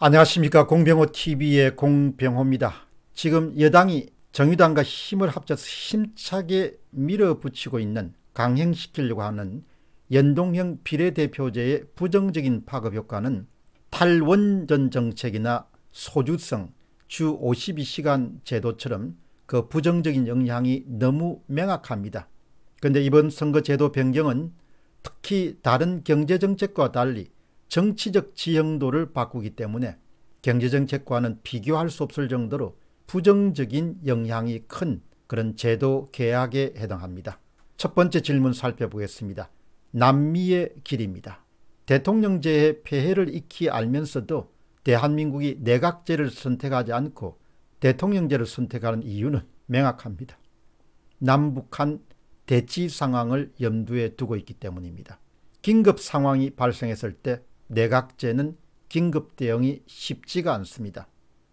안녕하십니까 공병호TV의 공병호입니다. 지금 여당이 정의당과 힘을 합쳐서 힘차게 밀어붙이고 있는 강행시키려고 하는 연동형 비례대표제의 부정적인 파급효과는 탈원전 정책이나 소주성, 주 52시간 제도처럼 그 부정적인 영향이 너무 명확합니다. 그런데 이번 선거제도 변경은 특히 다른 경제정책과 달리 정치적 지형도를 바꾸기 때문에 경제정책과는 비교할 수 없을 정도로 부정적인 영향이 큰 그런 제도 개혁에 해당합니다. 첫 번째 질문 살펴보겠습니다. 남미의 길입니다. 대통령제의 폐해를 익히 알면서도 대한민국이 내각제를 선택하지 않고 대통령제를 선택하는 이유는 명확합니다. 남북한 대치 상황을 염두에 두고 있기 때문입니다. 긴급 상황이 발생했을 때 내각제는 긴급 대응이 쉽지가 않습니다.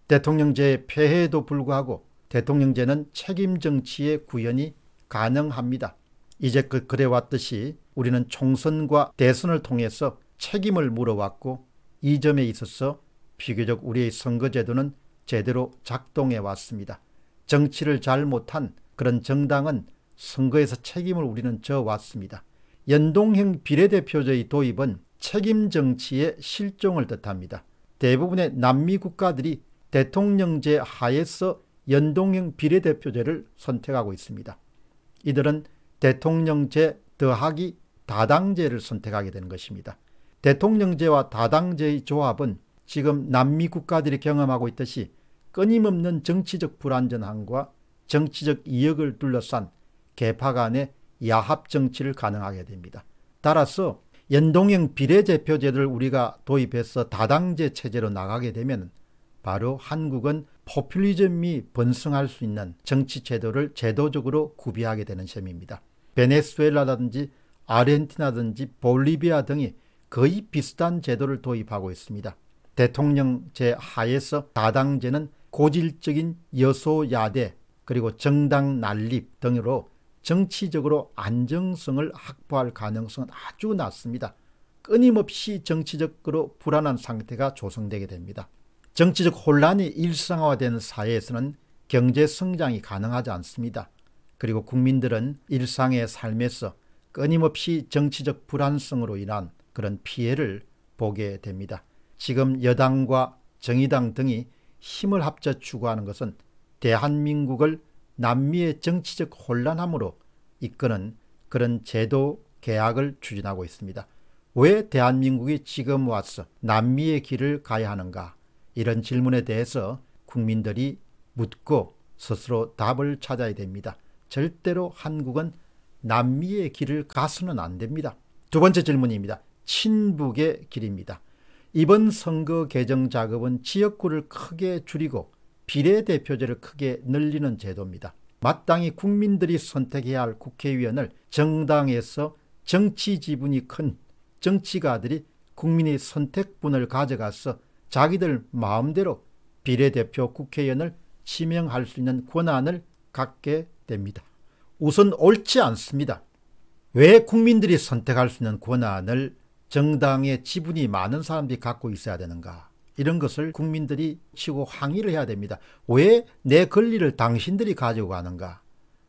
대통령제의 폐해에도 불구하고 대통령제는 책임 정치의 구현이 가능합니다. 이제껏 그래왔듯이 우리는 총선과 대선을 통해서 책임을 물어왔고 이 점에 있어서 비교적 우리의 선거제도는 제대로 작동해 왔습니다. 정치를 잘 못한 그런 정당은 선거에서 책임을 우리는 져왔습니다. 연동형 비례대표제의 도입은 책임 정치의 실종을 뜻합니다. 대부분의 남미 국가들이 대통령제 하에서 연동형 비례대표제를 선택하고 있습니다. 이들은 대통령제 더하기 다당제를 선택하게 되는 것입니다. 대통령제와 다당제의 조합은 지금 남미 국가들이 경험하고 있듯이 끊임없는 정치적 불안전함과 정치적 이익을 둘러싼 개파 간의 야합 정치를 가능하게 됩니다. 따라서 연동형 비례대표제를 우리가 도입해서 다당제 체제로 나가게 되면 바로 한국은 포퓰리즘이 번성할 수 있는 정치 제도를 제도적으로 구비하게 되는 셈입니다. 베네수엘라든지 아르헨티나든지 볼리비아 등이 거의 비슷한 제도를 도입하고 있습니다. 대통령제 하에서 다당제는 고질적인 여소야대 그리고 정당 난립 등으로 정치적으로 안정성을 확보할 가능성은 아주 낮습니다. 끊임없이 정치적으로 불안한 상태가 조성되게 됩니다. 정치적 혼란이 일상화된 사회에서는 경제 성장이 가능하지 않습니다. 그리고 국민들은 일상의 삶에서 끊임없이 정치적 불안성으로 인한 그런 피해를 보게 됩니다. 지금 여당과 정의당 등이 힘을 합쳐 추구하는 것은 대한민국을 남미의 정치적 혼란함으로 이끄는 그런 제도 개혁을 추진하고 있습니다. 왜 대한민국이 지금 와서 남미의 길을 가야 하는가 이런 질문에 대해서 국민들이 묻고 스스로 답을 찾아야 됩니다. 절대로 한국은 남미의 길을 가서는 안 됩니다. 두 번째 질문입니다. 친북의 길입니다. 이번 선거 개정 작업은 지역구를 크게 줄이고 비례대표제를 크게 늘리는 제도입니다. 마땅히 국민들이 선택해야 할 국회의원을 정당에서 정치 지분이 큰 정치가들이 국민의 선택분을 가져가서 자기들 마음대로 비례대표 국회의원을 지명할 수 있는 권한을 갖게 됩니다. 우선 옳지 않습니다. 왜 국민들이 선택할 수 있는 권한을 정당의 지분이 많은 사람들이 갖고 있어야 되는가? 이런 것을 국민들이 치고 항의를 해야 됩니다. 왜 내 권리를 당신들이 가지고 가는가?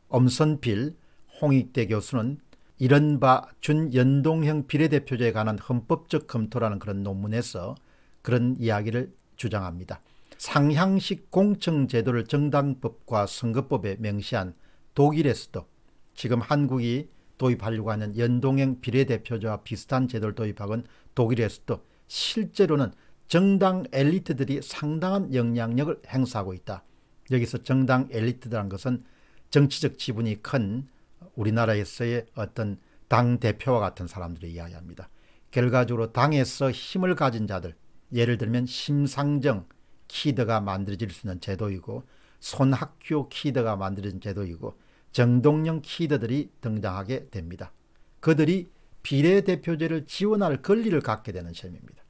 엄선필, 홍익대 교수는 이른바 준연동형 비례대표제에 관한 헌법적 검토라는 그런 논문에서 그런 이야기를 주장합니다. 상향식 공청제도를 정당법과 선거법에 명시한 독일에서도 지금 한국이 도입하려고 하는 연동형 비례대표제와 비슷한 제도를 도입하건 독일에서도 실제로는 정당 엘리트들이 상당한 영향력을 행사하고 있다. 여기서 정당 엘리트라는 것은 정치적 지분이 큰 우리나라에서의 어떤 당 대표와 같은 사람들을 이야기합니다. 결과적으로 당에서 힘을 가진 자들, 예를 들면 심상정 키드가 만들어질 수 있는 제도이고 손학규 키드가 만들어진 제도이고 정동영 키드들이 등장하게 됩니다. 그들이 비례대표제를 지원할 권리를 갖게 되는 셈입니다.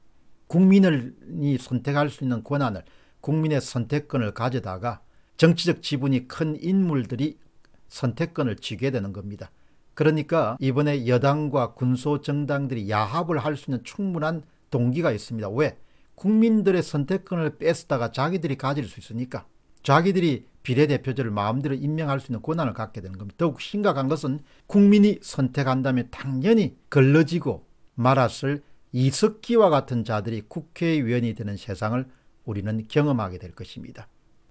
국민이 선택할 수 있는 권한을 국민의 선택권을 가져다가 정치적 지분이 큰 인물들이 선택권을 쥐게 되는 겁니다. 그러니까 이번에 여당과 군소정당들이 야합을 할 수 있는 충분한 동기가 있습니다. 왜? 국민들의 선택권을 뺏다가 었 자기들이 가질 수 있으니까 자기들이 비례대표제를 마음대로 임명할 수 있는 권한을 갖게 되는 겁니다. 더욱 심각한 것은 국민이 선택한다면 당연히 걸러지고 말았을 이석기와 같은 자들이 국회의원이 되는 세상을 우리는 경험하게 될 것입니다.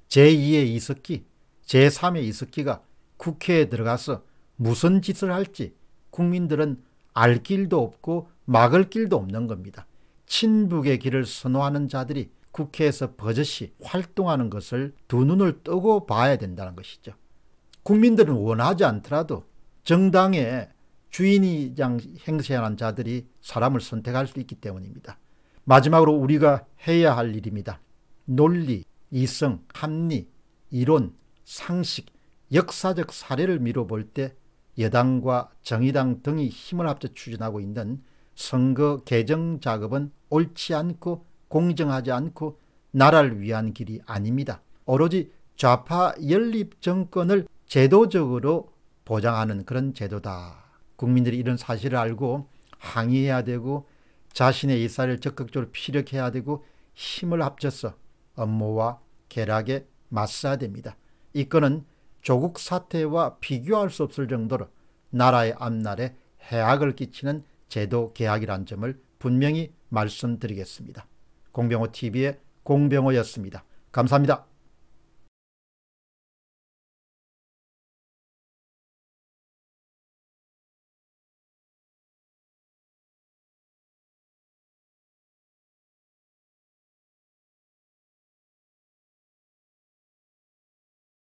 제2의 이석기, 제3의 이석기가 국회에 들어가서 무슨 짓을 할지 국민들은 알 길도 없고 막을 길도 없는 겁니다. 친북의 길을 선호하는 자들이 국회에서 버젓이 활동하는 것을 두 눈을 뜨고 봐야 된다는 것이죠. 국민들은 원하지 않더라도 정당의 주인이 행세하는 자들이 사람을 선택할 수 있기 때문입니다. 마지막으로 우리가 해야 할 일입니다. 논리, 이성, 합리, 이론, 상식, 역사적 사례를 미뤄볼 때 여당과 정의당 등이 힘을 합쳐 추진하고 있는 선거 개정 작업은 옳지 않고 공정하지 않고 나라를 위한 길이 아닙니다. 오로지 좌파 연립 정권을 제도적으로 보장하는 그런 제도다. 국민들이 이런 사실을 알고 항의해야 되고 자신의 의사를 적극적으로 피력해야 되고 힘을 합쳐서 업무와 계략에 맞서야 됩니다. 이 건은 조국 사태와 비교할 수 없을 정도로 나라의 앞날에 해악을 끼치는 제도 개혁이란 점을 분명히 말씀드리겠습니다. 공병호TV의 공병호였습니다. 감사합니다.